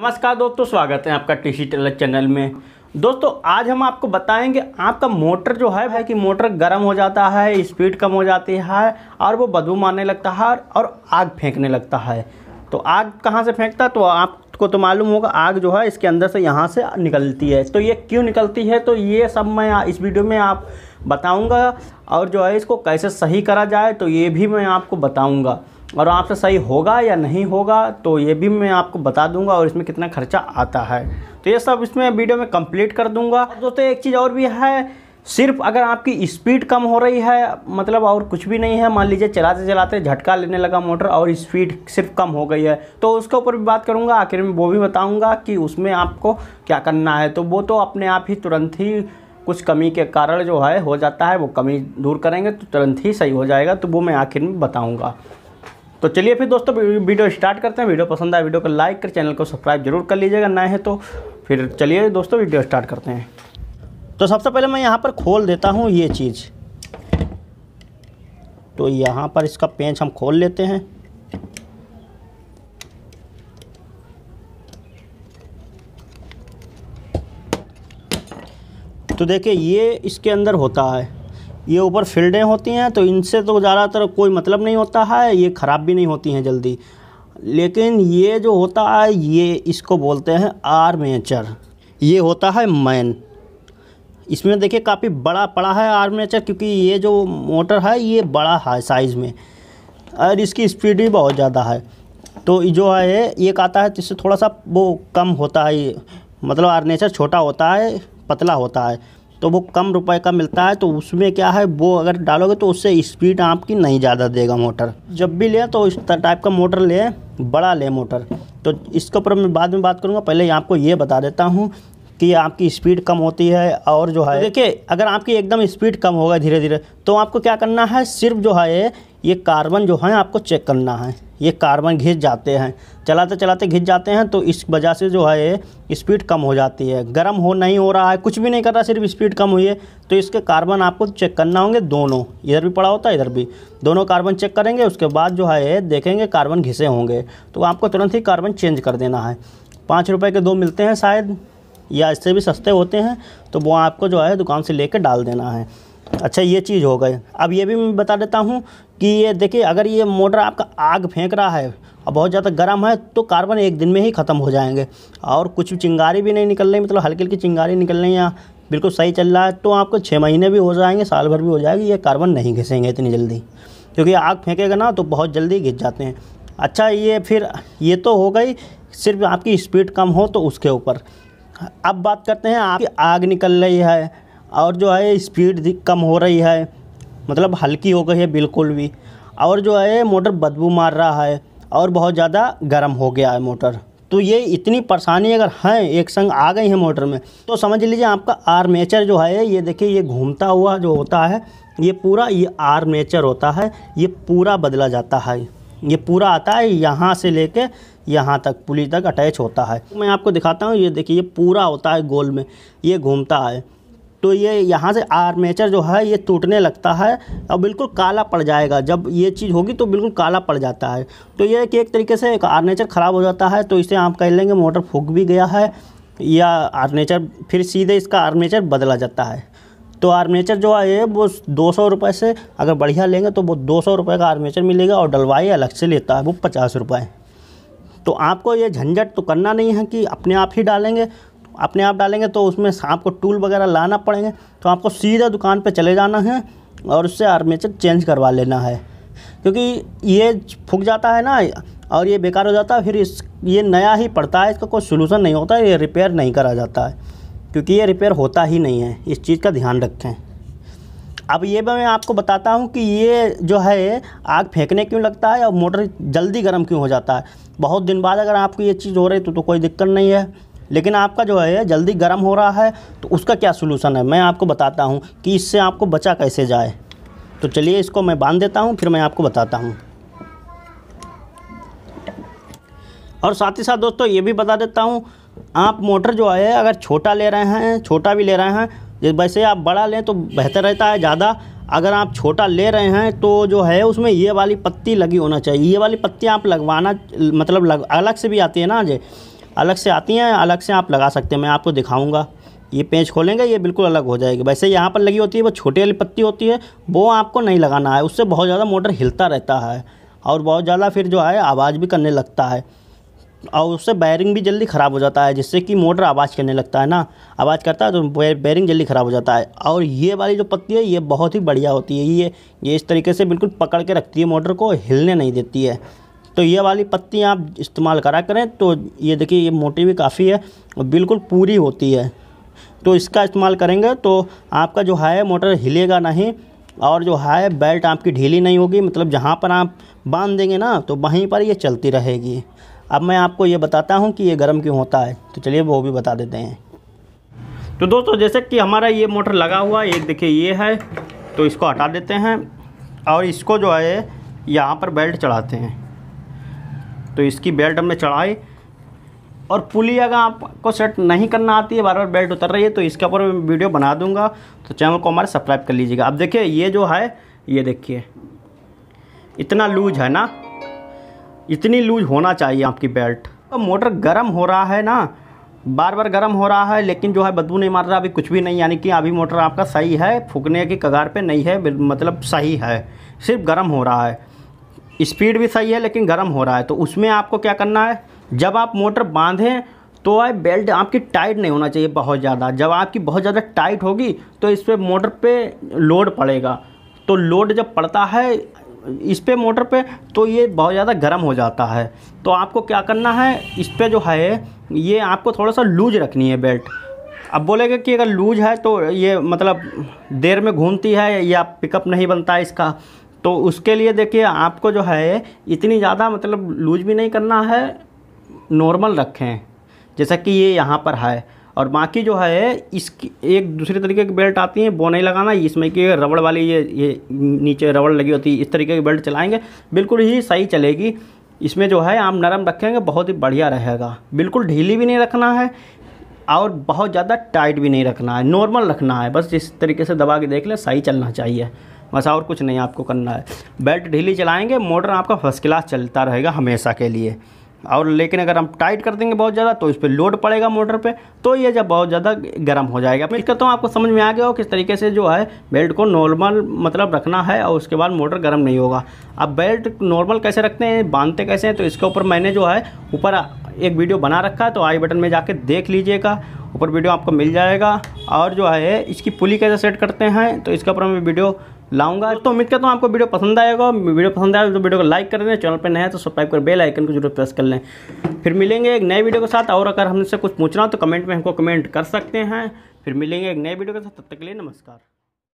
नमस्कार दोस्तों स्वागत है आपका टी सी टेलर चैनल में दोस्तों आज हम आपको बताएंगे आपका मोटर जो है भाई कि मोटर गर्म हो जाता है स्पीड कम हो जाती है और वो बदबू मारने लगता है और आग फेंकने लगता है तो आग कहाँ से फेंकता है तो आपको तो मालूम होगा आग जो है इसके अंदर से यहाँ से निकलती है तो ये क्यों निकलती है तो ये सब मैं इस वीडियो में आप बताऊँगा और जो है इसको कैसे सही करा जाए तो ये भी मैं आपको बताऊँगा और आपसे सही होगा या नहीं होगा तो ये भी मैं आपको बता दूंगा और इसमें कितना खर्चा आता है तो ये सब इसमें वीडियो में कंप्लीट कर दूंगा दोस्तों एक चीज़ और भी है सिर्फ अगर आपकी स्पीड कम हो रही है मतलब और कुछ भी नहीं है मान लीजिए चलाते चलाते झटका लेने लगा मोटर और स्पीड सिर्फ कम हो गई है तो उसके ऊपर भी बात करूंगा आखिर में वो भी बताऊंगा कि उसमें आपको क्या करना है तो वो तो अपने आप ही तुरंत ही कुछ कमी के कारण जो है हो जाता है वो कमी दूर करेंगे तो तुरंत ही सही हो जाएगा तो वो मैं आखिर में बताऊँगा तो चलिए फिर दोस्तों वीडियो स्टार्ट करते हैं वीडियो पसंद आए वीडियो को लाइक कर चैनल को सब्सक्राइब जरूर कर लीजिएगा नए हैं तो फिर चलिए दोस्तों वीडियो स्टार्ट करते हैं तो सबसे पहले मैं यहाँ पर खोल देता हूँ ये चीज़ तो यहाँ पर इसका पेंच हम खोल लेते हैं तो देखिए ये इसके अंदर होता है ये ऊपर फील्डें होती हैं तो इनसे तो ज़्यादातर कोई मतलब नहीं होता है ये ख़राब भी नहीं होती हैं जल्दी लेकिन ये जो होता है ये इसको बोलते हैं आर्मेचर ये होता है मैन इसमें देखिए काफ़ी बड़ा पड़ा है आर्मेचर क्योंकि ये जो मोटर है ये बड़ा है साइज़ में और इसकी स्पीड भी बहुत ज़्यादा है तो जो है एक आता है जिससे थोड़ा सा वो कम होता है मतलब आर्नेचर छोटा होता है पतला होता है तो वो कम रुपए का मिलता है तो उसमें क्या है वो अगर डालोगे तो उससे स्पीड आपकी नहीं ज़्यादा देगा मोटर जब भी लें तो इस टाइप का मोटर लें बड़ा लें मोटर तो इसके ऊपर मैं बाद में बात करूँगा पहले आपको ये बता देता हूँ कि आपकी स्पीड कम होती है और जो है तो देखिए अगर आपकी एकदम स्पीड कम होगा धीरे धीरे तो आपको क्या करना है सिर्फ जो है ये कार्बन जो है आपको चेक करना है ये कार्बन घिस जाते हैं चलाते चलाते घिस जाते हैं तो इस वजह से जो है स्पीड कम हो जाती है गर्म हो नहीं हो रहा है कुछ भी नहीं कर रहा सिर्फ स्पीड कम हुई है तो इसके कार्बन आपको चेक करना होंगे दोनों इधर भी पड़ा होता है इधर भी दोनों कार्बन चेक करेंगे उसके बाद जो है देखेंगे कार्बन घिसे होंगे तो आपको तुरंत ही कार्बन चेंज कर देना है पाँच रुपये के दो मिलते हैं शायद या इससे भी सस्ते होते हैं तो वो आपको जो है दुकान से ले डाल देना है अच्छा ये चीज़ हो गई अब ये भी मैं बता देता हूँ कि ये देखिए अगर ये मोटर आपका आग फेंक रहा है और बहुत ज़्यादा गर्म है तो कार्बन एक दिन में ही ख़त्म हो जाएंगे और कुछ चिंगारी भी नहीं निकल रही मतलब हल्की हल्की चिंगारी निकल रही है बिल्कुल सही चल रहा है तो आपको छः महीने भी हो जाएंगे साल भर भी हो जाएगी ये कार्बन नहीं घिसेंगे इतनी जल्दी क्योंकि आग फेंकेगा ना तो बहुत जल्दी घिस जाते हैं अच्छा ये फिर ये तो हो गई सिर्फ आपकी स्पीड कम हो तो उसके ऊपर अब बात करते हैं आपकी आग निकल रही है और जो है स्पीड कम हो रही है मतलब हल्की हो गई है बिल्कुल भी और जो है मोटर बदबू मार रहा है और बहुत ज़्यादा गर्म हो गया है मोटर तो ये इतनी परेशानी अगर हैं एक संग आ गई है मोटर में तो समझ लीजिए आपका आर्मेचर जो है ये देखिए ये घूमता हुआ जो होता है ये पूरा ये आर्मेचर होता है ये पूरा बदला जाता है ये पूरा आता है यहाँ से लेके यहाँ तक पुली तक अटैच होता है मैं आपको दिखाता हूँ ये देखिए ये पूरा होता है गोल में ये घूमता है तो ये यहाँ से आर्मेचर जो है ये टूटने लगता है और बिल्कुल काला पड़ जाएगा जब ये चीज़ होगी तो बिल्कुल काला पड़ जाता है तो ये कि एक तरीके से एक आर्मेचर ख़राब हो जाता है तो इसे आप कह लेंगे मोटर फूक भी गया है या आर्मेचर फिर सीधे इसका आर्मेचर बदला जाता है तो आर्मेचर जो है वो दो सौ रुपये से अगर बढ़िया लेंगे तो वो दो सौ रुपये का आर्मेचर मिलेगा और डलवाई अलग से लेता है वो पचास रुपये तो आपको ये झंझट तो करना नहीं है कि अपने आप ही डालेंगे अपने आप डालेंगे तो उसमें आपको टूल वगैरह लाना पड़ेंगे तो आपको सीधा दुकान पे चले जाना है और उससे आर्मेचर चेंज करवा लेना है क्योंकि ये फूक जाता है ना और ये बेकार हो जाता है फिर इस ये नया ही पड़ता है इसका कोई सोलूसन नहीं होता ये रिपेयर नहीं करा जाता है क्योंकि ये रिपेयर होता ही नहीं है इस चीज़ का ध्यान रखें अब ये मैं आपको बताता हूँ कि ये जो है आग फेंकने क्यों लगता है और मोटर जल्दी गर्म क्यों हो जाता है बहुत दिन बाद अगर आपको ये चीज़ हो रही तो, तो कोई दिक्कत नहीं है लेकिन आपका जो है जल्दी गर्म हो रहा है तो उसका क्या सोलूसन है मैं आपको बताता हूँ कि इससे आपको बचा कैसे जाए तो चलिए इसको मैं बांध देता हूँ फिर मैं आपको बताता हूँ और साथ ही साथ दोस्तों ये भी बता देता हूँ आप मोटर जो है अगर छोटा ले रहे हैं छोटा भी ले रहे हैं वैसे आप बड़ा लें तो बेहतर रहता है ज़्यादा अगर आप छोटा ले रहे हैं तो जो है उसमें ये वाली पत्ती लगी होना चाहिए ये वाली पत्ती आप लगवाना मतलब लग, अलग से भी आती है ना जे अलग से आती हैं अलग से आप लगा सकते हैं मैं आपको दिखाऊंगा ये पेज खोलेंगे ये बिल्कुल अलग हो जाएगी वैसे यहाँ पर लगी होती है वो छोटी वाली पत्ती होती है वो आपको नहीं लगाना है उससे बहुत ज़्यादा मोटर हिलता रहता है और बहुत ज़्यादा फिर जो है आवाज़ भी करने लगता है और उससे बैरिंग भी जल्दी ख़राब हो जाता है जिससे कि मोटर आवाज़ करने लगता है ना आवाज़ करता है तो बैरिंग जल्दी ख़राब हो जाता है और ये वाली जो पत्ती है ये बहुत ही बढ़िया होती है ये ये इस तरीके से बिल्कुल पकड़ के रखती है मोटर को हिलने नहीं देती है तो ये वाली पत्ती आप इस्तेमाल करा करें तो ये देखिए ये मोटी भी काफ़ी है और बिल्कुल पूरी होती है तो इसका इस्तेमाल करेंगे तो आपका जो है मोटर हिलेगा नहीं और जो है बेल्ट आपकी ढीली नहीं होगी मतलब जहाँ पर आप बांध देंगे ना तो वहीं पर ये चलती रहेगी अब मैं आपको ये बताता हूँ कि ये गर्म क्यों होता है तो चलिए वो भी बता देते हैं तो दोस्तों जैसे कि हमारा ये मोटर लगा हुआ है एक देखिए ये है तो इसको हटा देते हैं और इसको जो है यहाँ पर बेल्ट चढ़ाते हैं तो इसकी बेल्ट हमने चढ़ाई और पुली अगर आपको सेट नहीं करना आती है बार बार बेल्ट उतर रही है तो इसके ऊपर मैं वीडियो बना दूंगा तो चैनल को हमारे सब्सक्राइब कर लीजिएगा अब देखिए ये जो है ये देखिए इतना लूज है ना इतनी लूज होना चाहिए आपकी बेल्ट तो मोटर गर्म हो रहा है ना बार बार गर्म हो रहा है लेकिन जो है बदबू नहीं मार रहा अभी कुछ भी नहीं यानी कि अभी मोटर आपका सही है फूकने की कगार पर नहीं है मतलब सही है सिर्फ गर्म हो रहा है स्पीड भी सही है लेकिन गर्म हो रहा है तो उसमें आपको क्या करना है जब आप मोटर बांधें तो आए बेल्ट आपकी टाइट नहीं होना चाहिए बहुत ज़्यादा जब आपकी बहुत ज़्यादा टाइट होगी तो इस पर मोटर पे लोड पड़ेगा तो लोड जब पड़ता है इस पर मोटर पे तो ये बहुत ज़्यादा गर्म हो जाता है तो आपको क्या करना है इस पर जो है ये आपको थोड़ा सा लूज रखनी है बेल्ट अब बोलेगा कि अगर लूज है तो ये मतलब देर में घूमती है या पिकअप नहीं बनता है इसका तो उसके लिए देखिए आपको जो है इतनी ज़्यादा मतलब लूज भी नहीं करना है नॉर्मल रखें जैसा कि ये यहाँ पर है और बाकी जो है इसकी एक दूसरे तरीके की बेल्ट आती है वो नहीं लगाना इसमें कि रबड़ वाली ये ये नीचे रबड़ लगी होती है इस तरीके की बेल्ट चलाएंगे बिल्कुल ही सही चलेगी इसमें जो है आप नरम रखेंगे बहुत ही बढ़िया रहेगा बिल्कुल ढीली भी नहीं रखना है और बहुत ज़्यादा टाइट भी नहीं रखना है नॉर्मल रखना है बस जिस तरीके से दबा के देख ले सही चलना चाहिए बस और कुछ नहीं आपको करना है बेल्ट ढीली चलाएंगे मोटर आपका फर्स्ट क्लास चलता रहेगा हमेशा के लिए और लेकिन अगर हम टाइट कर देंगे बहुत ज़्यादा तो इस पर लोड पड़ेगा मोटर पे तो ये जब बहुत ज़्यादा गर्म हो जाएगा मैं कहता हूँ आपको समझ में आ गया हो किस तरीके से जो है बेल्ट को नॉर्मल मतलब रखना है और उसके बाद मोटर गर्म नहीं होगा अब बेल्ट नॉर्मल कैसे रखते हैं बांधते कैसे हैं तो इसके ऊपर मैंने जो है ऊपर एक वीडियो बना रखा है तो आई बटन में जाके देख लीजिएगा ऊपर वीडियो आपको मिल जाएगा और जो है इसकी पुली कैसे सेट करते हैं तो इसके ऊपर मैं वीडियो लाऊंगा तो उम्मीद करता हूँ आपको वीडियो पसंद आएगा वीडियो पसंद आएगा तो वीडियो को लाइक कर दें चैनल पर नया तो सब्सक्राइब कर बेल आइकन को जरूर प्रेस कर लें फिर मिलेंगे एक नए वीडियो के साथ और अगर हमसे कुछ पूछना हो तो कमेंट में हमको कमेंट कर सकते हैं फिर मिलेंगे एक नए वीडियो के साथ तब तक के लिए नमस्कार